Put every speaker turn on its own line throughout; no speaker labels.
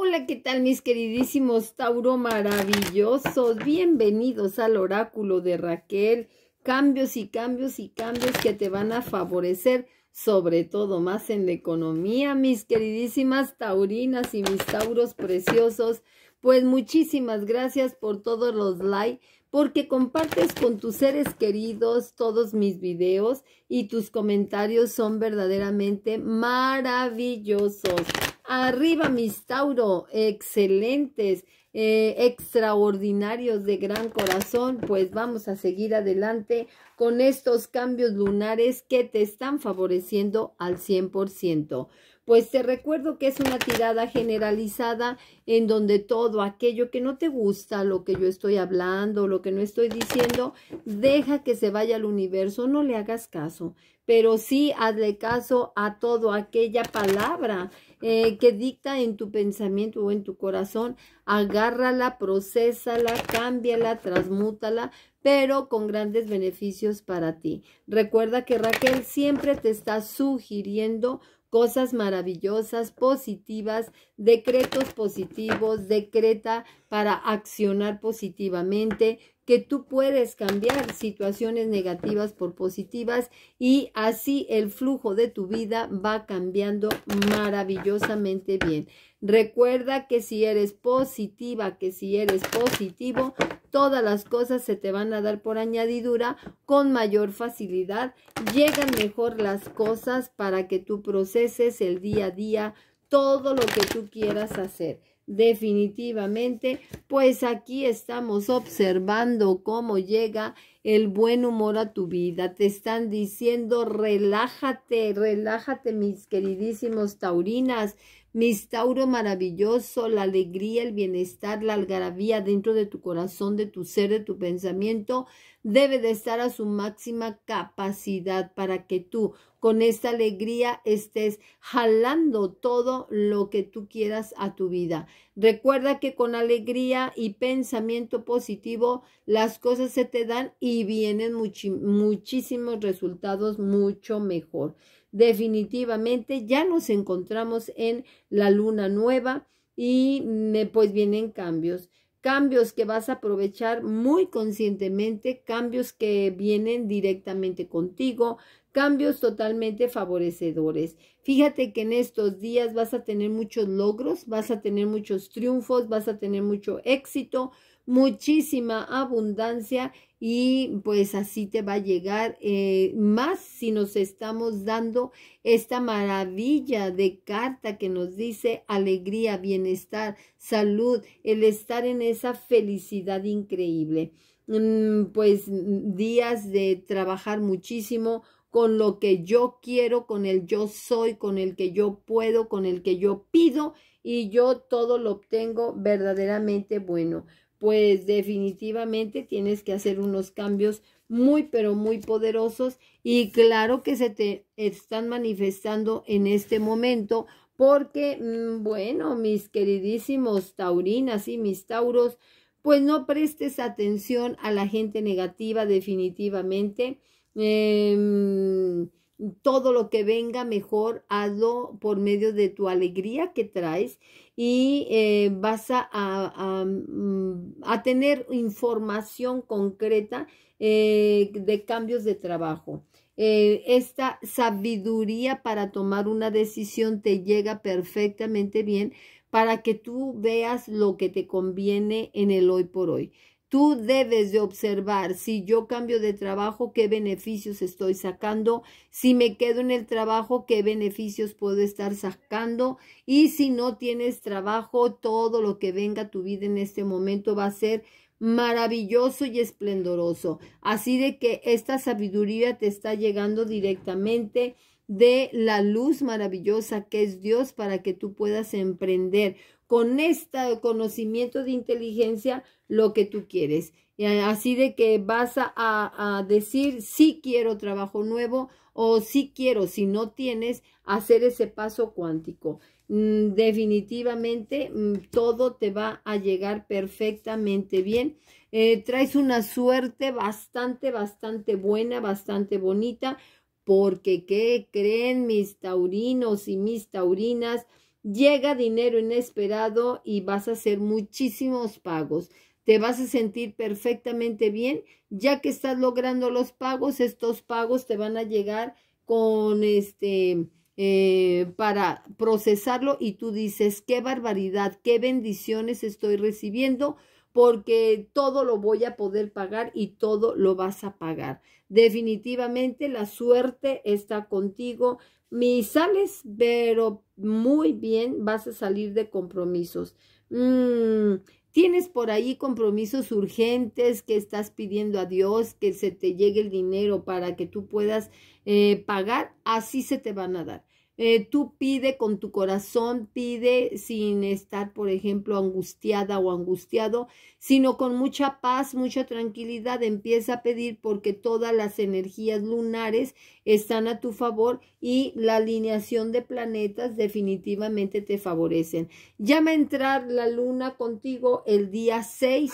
Hola, ¿qué tal mis queridísimos Tauro maravillosos? Bienvenidos al oráculo de Raquel. Cambios y cambios y cambios que te van a favorecer, sobre todo más en la economía, mis queridísimas taurinas y mis tauros preciosos. Pues muchísimas gracias por todos los likes, porque compartes con tus seres queridos todos mis videos y tus comentarios son verdaderamente maravillosos. Arriba mis Tauro, excelentes, eh, extraordinarios de gran corazón, pues vamos a seguir adelante con estos cambios lunares que te están favoreciendo al 100%. Pues te recuerdo que es una tirada generalizada en donde todo aquello que no te gusta, lo que yo estoy hablando, lo que no estoy diciendo, deja que se vaya al universo, no le hagas caso, pero sí hazle caso a toda aquella palabra eh, que dicta en tu pensamiento o en tu corazón, agárrala, procésala, cámbiala, transmútala, pero con grandes beneficios para ti. Recuerda que Raquel siempre te está sugiriendo cosas maravillosas, positivas, decretos positivos, decreta para accionar positivamente, que tú puedes cambiar situaciones negativas por positivas y así el flujo de tu vida va cambiando maravillosamente bien. Recuerda que si eres positiva, que si eres positivo, todas las cosas se te van a dar por añadidura con mayor facilidad. Llegan mejor las cosas para que tú proceses el día a día todo lo que tú quieras hacer. Definitivamente, pues aquí estamos observando cómo llega el buen humor a tu vida. Te están diciendo, relájate, relájate, mis queridísimos taurinas mi Tauro maravilloso, la alegría, el bienestar, la algarabía dentro de tu corazón, de tu ser, de tu pensamiento, debe de estar a su máxima capacidad para que tú con esta alegría estés jalando todo lo que tú quieras a tu vida. Recuerda que con alegría y pensamiento positivo las cosas se te dan y vienen muchísimos resultados mucho mejor. Definitivamente ya nos encontramos en la luna nueva y mm, pues vienen cambios cambios que vas a aprovechar muy conscientemente, cambios que vienen directamente contigo, cambios totalmente favorecedores. Fíjate que en estos días vas a tener muchos logros, vas a tener muchos triunfos, vas a tener mucho éxito, muchísima abundancia y pues así te va a llegar eh, más si nos estamos dando esta maravilla de carta que nos dice alegría, bienestar, salud, el estar en esa felicidad increíble. Mm, pues días de trabajar muchísimo, con lo que yo quiero, con el yo soy, con el que yo puedo, con el que yo pido y yo todo lo obtengo verdaderamente bueno. Pues definitivamente tienes que hacer unos cambios muy pero muy poderosos y claro que se te están manifestando en este momento porque mm, bueno mis queridísimos taurinas y mis tauros pues no prestes atención a la gente negativa definitivamente Em, todo lo que venga mejor, hazlo por medio de tu alegría que traes y eh, vas a, mm, a, tener información concreta eh, de cambios de trabajo. Eh, esta sabiduría para tomar una decisión te llega perfectamente bien para que tú veas lo que te conviene en el hoy por hoy. Tú debes de observar si yo cambio de trabajo, qué beneficios estoy sacando, si me quedo en el trabajo, qué beneficios puedo estar sacando y si no tienes trabajo, todo lo que venga a tu vida en este momento va a ser maravilloso y esplendoroso. Así de que esta sabiduría te está llegando directamente de la luz maravillosa que es Dios para que tú puedas emprender con este conocimiento de inteligencia lo que tú quieres. Así de que vas a, decir, sí quiero trabajo nuevo o sí quiero, si no tienes, hacer ese paso cuántico. Mm, definitivamente mm, todo te va a llegar perfectamente bien. Eh, traes una suerte bastante, bastante buena, bastante bonita, porque ¿qué creen mis taurinos y mis taurinas? llega dinero inesperado y vas a hacer muchísimos pagos. Te vas a sentir perfectamente bien, ya que estás logrando los pagos, estos pagos te van a llegar con este eh, para procesarlo y tú dices, qué barbaridad, qué bendiciones estoy recibiendo porque todo lo voy a poder pagar y todo lo vas a pagar. Definitivamente la suerte está contigo. Mi sales, pero muy bien, vas a salir de compromisos. Mm, tienes por ahí compromisos urgentes que estás pidiendo a Dios que se te llegue el dinero para que tú puedas eh, pagar, así se te van a dar. Eh, tú pide con tu corazón, pide sin estar, por ejemplo, angustiada o angustiado, sino con mucha paz, mucha tranquilidad. Empieza a pedir porque todas las energías lunares están a tu favor y la alineación de planetas definitivamente te favorecen. Ya a entrar la luna contigo el día 6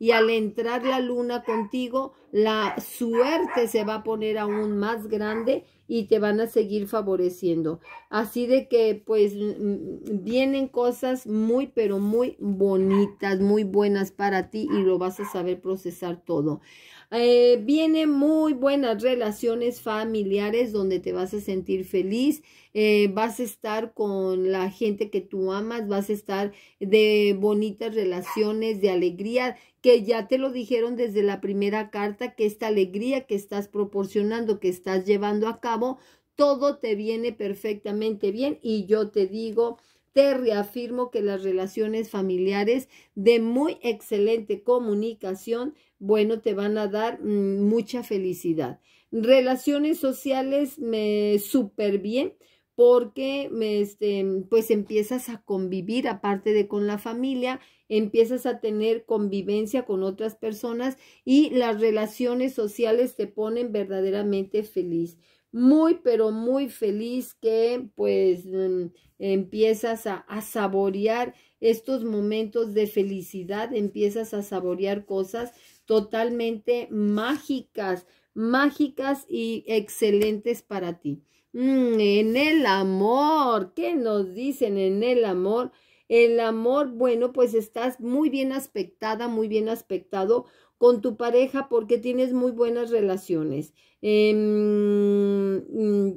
y al entrar la luna contigo, la suerte se va a poner aún más grande y te van a seguir favoreciendo. Así de que pues mm, mm, vienen cosas muy pero muy bonitas, muy buenas para ti y lo vas a saber procesar todo. Eh, viene muy buenas relaciones familiares donde te vas a sentir feliz, eh, vas a estar con la gente que tú amas, vas a estar de bonitas relaciones, de alegría, que ya te lo dijeron desde la primera carta, que esta alegría que estás proporcionando, que estás llevando a cabo, todo te viene perfectamente bien y yo te digo, te reafirmo que las relaciones familiares de muy excelente comunicación, bueno, te van a dar mm, mucha felicidad. Relaciones sociales, me súper bien porque este, pues empiezas a convivir aparte de con la familia, empiezas a tener convivencia con otras personas y las relaciones sociales te ponen verdaderamente feliz muy, pero muy feliz que pues mm, empiezas a, saborear estos momentos de felicidad, empiezas a saborear cosas totalmente mágicas, mágicas y excelentes para ti. Mm, en el amor, ¿qué nos dicen en el amor? El amor, bueno, pues estás muy bien aspectada, muy bien aspectado, con tu pareja porque tienes muy buenas relaciones. Em, mm,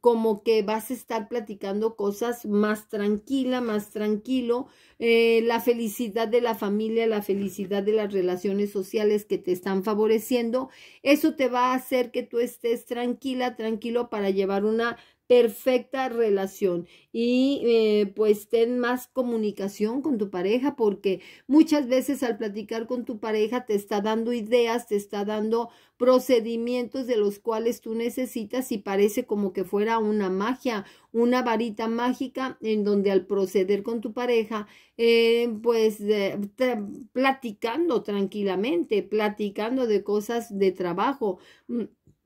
como que vas a estar platicando cosas más tranquila, más tranquilo, eh, la felicidad de la familia, la felicidad de las relaciones sociales que te están favoreciendo, eso te va a hacer que tú estés tranquila, tranquilo para llevar una perfecta relación y eh, pues ten más comunicación con tu pareja porque muchas veces al platicar con tu pareja te está dando ideas, te está dando procedimientos de los cuales tú necesitas y parece como que fuera una magia, una varita mágica en donde al proceder con tu pareja eh, pues eh, platicando tranquilamente, platicando de cosas de trabajo mm,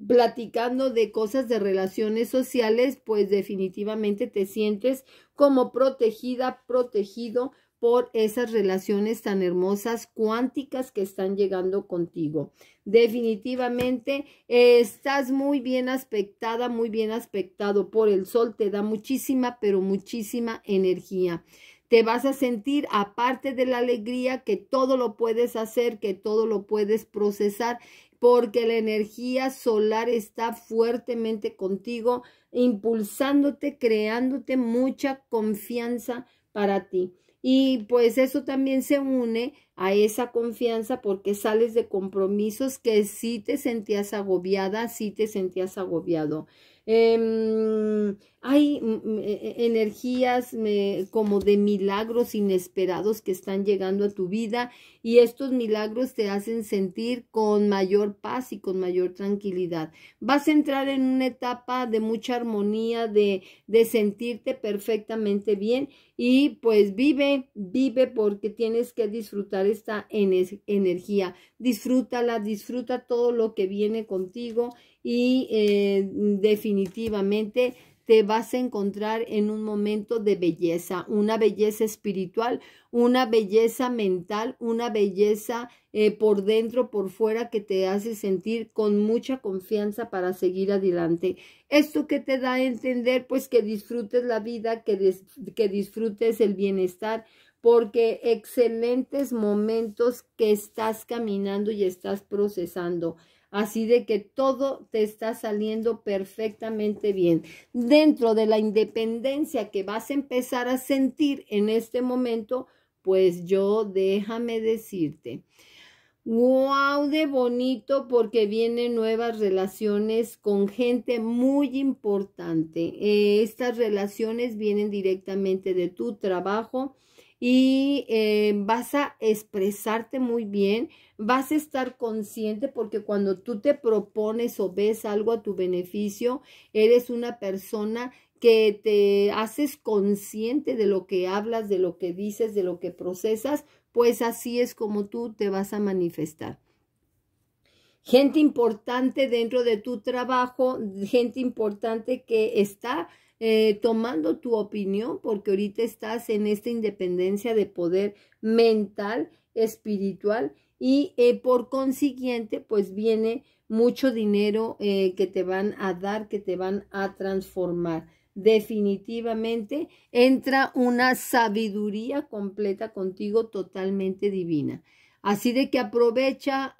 platicando de cosas de relaciones sociales, pues definitivamente te sientes como protegida, protegido por esas relaciones tan hermosas, cuánticas que están llegando contigo. Definitivamente eh, estás muy bien aspectada, muy bien aspectado por el sol, te da muchísima, pero muchísima energía te vas a sentir, aparte de la alegría, que todo lo puedes hacer, que todo lo puedes procesar porque la energía solar está fuertemente contigo, impulsándote, creándote mucha confianza para ti. Y pues eso también se une a esa confianza porque sales de compromisos que sí te sentías agobiada, sí te sentías agobiado. Em, hay e, e, energías como de milagros inesperados que están llegando a tu vida y estos milagros te hacen sentir con mayor paz y con mayor tranquilidad. Vas a entrar en una etapa de mucha armonía, de, sentirte perfectamente bien y pues vive, vive porque tienes que disfrutar esta energía. Disfrútala, disfruta todo lo que viene contigo y eh, definitivamente te vas a encontrar en un momento de belleza, una belleza espiritual, una belleza mental, una belleza eh, por dentro, por fuera, que te hace sentir con mucha confianza para seguir adelante. ¿Esto que te da a entender? Pues que disfrutes la vida, que, que disfrutes el bienestar, porque excelentes momentos que estás caminando y estás procesando. Así de que todo te está saliendo perfectamente bien. Dentro de la independencia que vas a empezar a sentir en este momento, pues yo déjame decirte. Wow, de bonito porque vienen nuevas relaciones con gente muy importante. Eh, estas relaciones vienen directamente de tu trabajo y eh, vas a expresarte muy bien, vas a estar consciente porque cuando tú te propones o ves algo a tu beneficio, eres una persona que te haces consciente de lo que hablas, de lo que dices, de lo que procesas, pues así es como tú te vas a manifestar gente importante dentro de tu trabajo, gente importante que está eh, tomando tu opinión, porque ahorita estás en esta independencia de poder mental, espiritual, y eh, por consiguiente, pues viene mucho dinero eh, que te van a dar, que te van a transformar. Definitivamente entra una sabiduría completa contigo, totalmente divina. Así de que aprovecha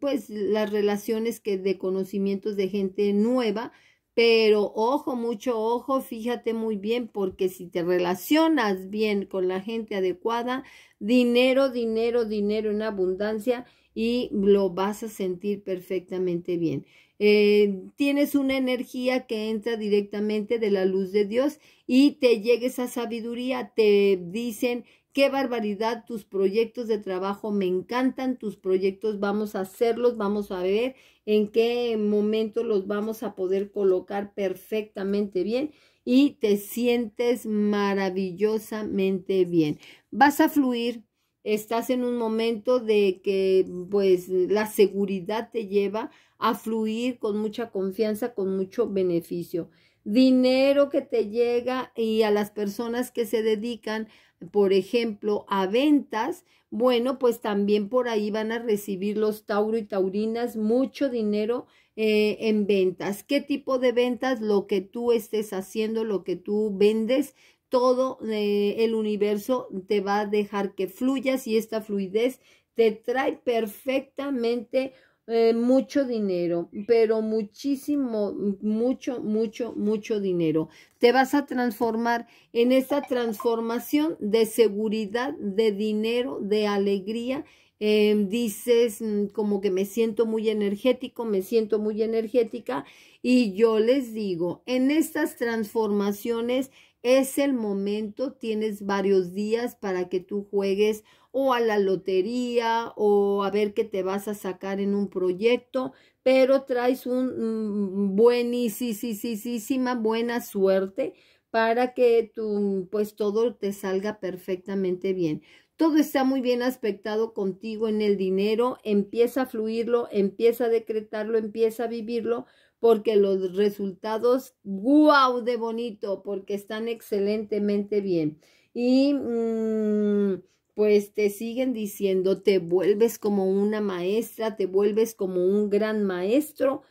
pues las relaciones que de conocimientos de gente nueva pero ojo, mucho ojo, fíjate muy bien, porque si te relacionas bien con la gente adecuada, dinero, dinero, dinero en abundancia y lo vas a sentir perfectamente bien. Eh, tienes una energía que entra directamente de la luz de Dios y te llega esa sabiduría, te dicen qué barbaridad tus proyectos de trabajo, me encantan tus proyectos, vamos a hacerlos, vamos a ver en qué momento los vamos a poder colocar perfectamente bien y te sientes maravillosamente bien. Vas a fluir, estás en un momento de que pues la seguridad te lleva a fluir con mucha confianza, con mucho beneficio dinero que te llega y a las personas que se dedican, por ejemplo, a ventas, bueno, pues también por ahí van a recibir los Tauro y Taurinas mucho dinero eh, en ventas. ¿Qué tipo de ventas? Lo que tú estés haciendo, lo que tú vendes, todo eh, el universo te va a dejar que fluyas y esta fluidez te trae perfectamente eh, mucho dinero, pero muchísimo, mucho, mucho, mucho dinero. Te vas a transformar en esta transformación de seguridad, de dinero, de alegría. Em, dices mm, como que me siento muy energético, me siento muy energética y yo les digo, en estas transformaciones es el momento, tienes varios días para que tú juegues o a la lotería o a ver qué te vas a sacar en un proyecto, pero traes un mm, buenísima buena suerte para que tu, pues todo te salga perfectamente bien. Todo está muy bien aspectado contigo en el dinero, empieza a fluirlo, empieza a decretarlo, empieza a vivirlo, porque los resultados, ¡guau de bonito, porque están excelentemente bien. Y mm, pues te siguen diciendo, te vuelves como una maestra, te vuelves como un gran maestro,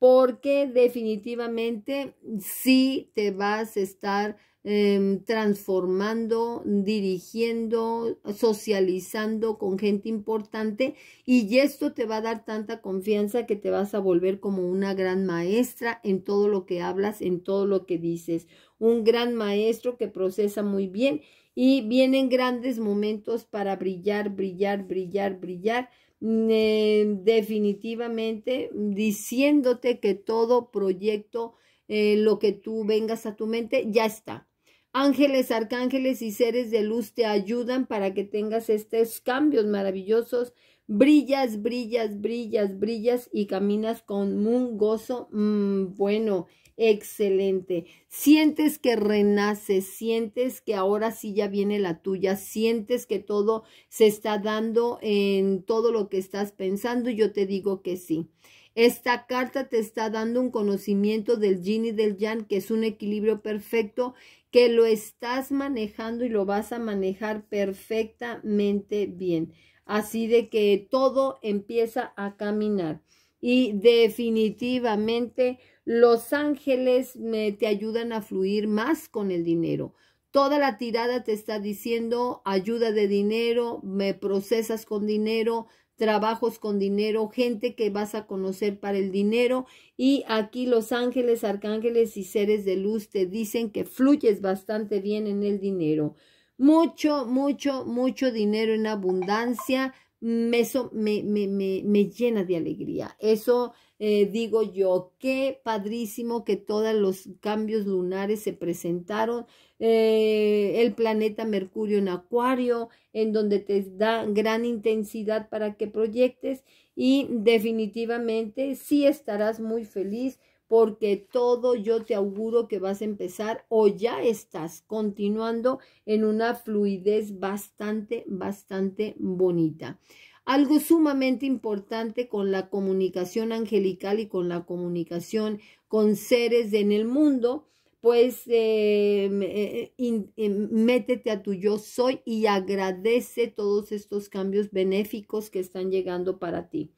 porque definitivamente sí te vas a estar em, transformando, dirigiendo, socializando con gente importante y esto te va a dar tanta confianza que te vas a volver como una gran maestra en todo lo que hablas, en todo lo que dices. Un gran maestro que procesa muy bien y vienen grandes momentos para brillar, brillar, brillar, brillar. Mm, eh, definitivamente diciéndote que todo proyecto, eh, lo que tú vengas a tu mente, ya está. Ángeles, arcángeles y seres de luz te ayudan para que tengas estos cambios maravillosos. Brillas, brillas, brillas, brillas y caminas con un gozo mm, bueno excelente. Sientes que renaces, sientes que ahora sí ya viene la tuya, sientes que todo se está dando en todo lo que estás pensando. Yo te digo que sí. Esta carta te está dando un conocimiento del yin y del yang, que es un equilibrio perfecto, que lo estás manejando y lo vas a manejar perfectamente bien. Así de que todo empieza a caminar. Y definitivamente los ángeles me, te ayudan a fluir más con el dinero. Toda la tirada te está diciendo ayuda de dinero, me procesas con dinero, trabajos con dinero, gente que vas a conocer para el dinero. Y aquí los ángeles, arcángeles y seres de luz te dicen que fluyes bastante bien en el dinero. Mucho, mucho, mucho dinero en abundancia eso me, me, llena de alegría. Eso eh, digo yo, qué padrísimo que todos los cambios lunares se presentaron. Eh, el planeta Mercurio en Acuario, en donde te da gran intensidad para que proyectes y definitivamente sí estarás muy feliz, porque todo yo te auguro que vas a empezar o ya estás continuando en una fluidez bastante, bastante bonita. Algo sumamente importante con la comunicación angelical y con la comunicación con seres en el mundo, pues eh, eh, eh, métete a tu yo soy y agradece todos estos cambios benéficos que están llegando para ti.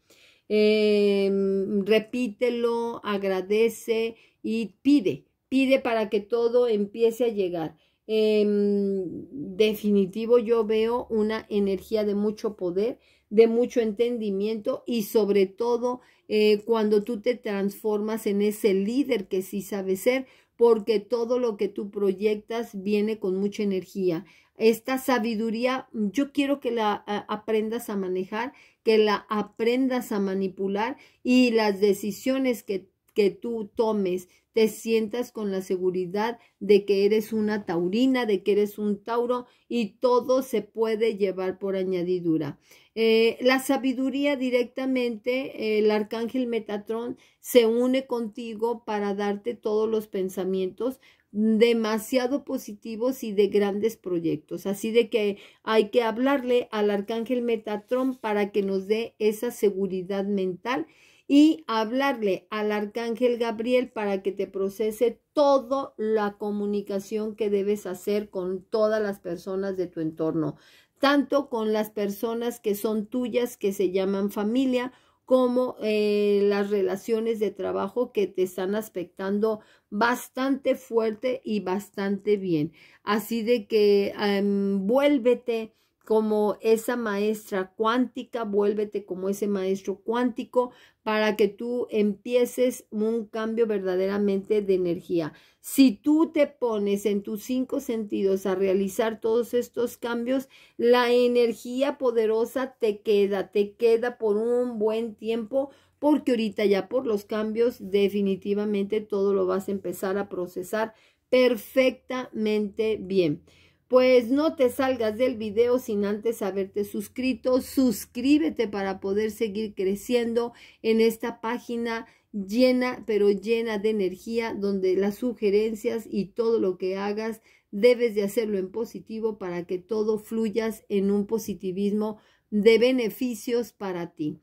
Em, repítelo, agradece y pide, pide para que todo empiece a llegar. Em, definitivo, yo veo una energía de mucho poder, de mucho entendimiento y sobre todo eh, cuando tú te transformas en ese líder que sí sabe ser, porque todo lo que tú proyectas viene con mucha energía. Esta sabiduría yo quiero que la eh, aprendas a manejar, que la aprendas a manipular y las decisiones que, que tú tomes te sientas con la seguridad de que eres una taurina, de que eres un tauro y todo se puede llevar por añadidura. Eh, la sabiduría directamente, el arcángel Metatrón se une contigo para darte todos los pensamientos demasiado positivos y de grandes proyectos. Así de que hay que hablarle al arcángel Metatrón para que nos dé esa seguridad mental y hablarle al arcángel Gabriel para que te procese toda la comunicación que debes hacer con todas las personas de tu entorno tanto con las personas que son tuyas, que se llaman familia, como eh, las relaciones de trabajo que te están afectando bastante fuerte y bastante bien. Así de que em, vuélvete como esa maestra cuántica, vuélvete como ese maestro cuántico para que tú empieces un cambio verdaderamente de energía. Si tú te pones en tus cinco sentidos a realizar todos estos cambios, la energía poderosa te queda, te queda por un buen tiempo porque ahorita ya por los cambios definitivamente todo lo vas a empezar a procesar perfectamente bien. Pues no te salgas del video sin antes haberte suscrito. Suscríbete para poder seguir creciendo en esta página llena, pero llena de energía, donde las sugerencias y todo lo que hagas debes de hacerlo en positivo para que todo fluyas en un positivismo de beneficios para ti.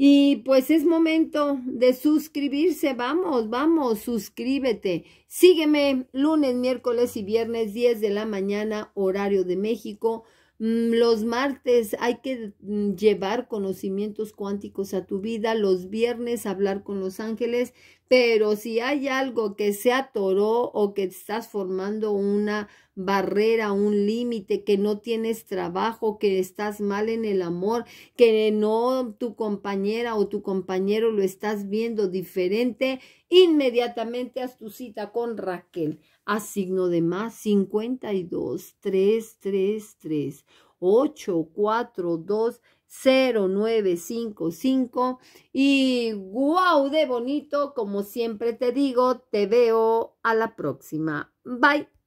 Y pues es momento de suscribirse. Vamos, vamos, suscríbete. Sígueme lunes, miércoles y viernes, 10 de la mañana, horario de México. Mm, los martes hay que mm, llevar conocimientos cuánticos a tu vida, los viernes hablar con los ángeles, pero si hay algo que se atoró o que estás formando una barrera, un límite, que no tienes trabajo, que estás mal en el amor, que no tu compañera o tu compañero lo estás viendo diferente, inmediatamente haz tu cita con Raquel. Asigno signo de más 52 333 842 0955 y guau, de bonito como siempre te digo te veo a la próxima bye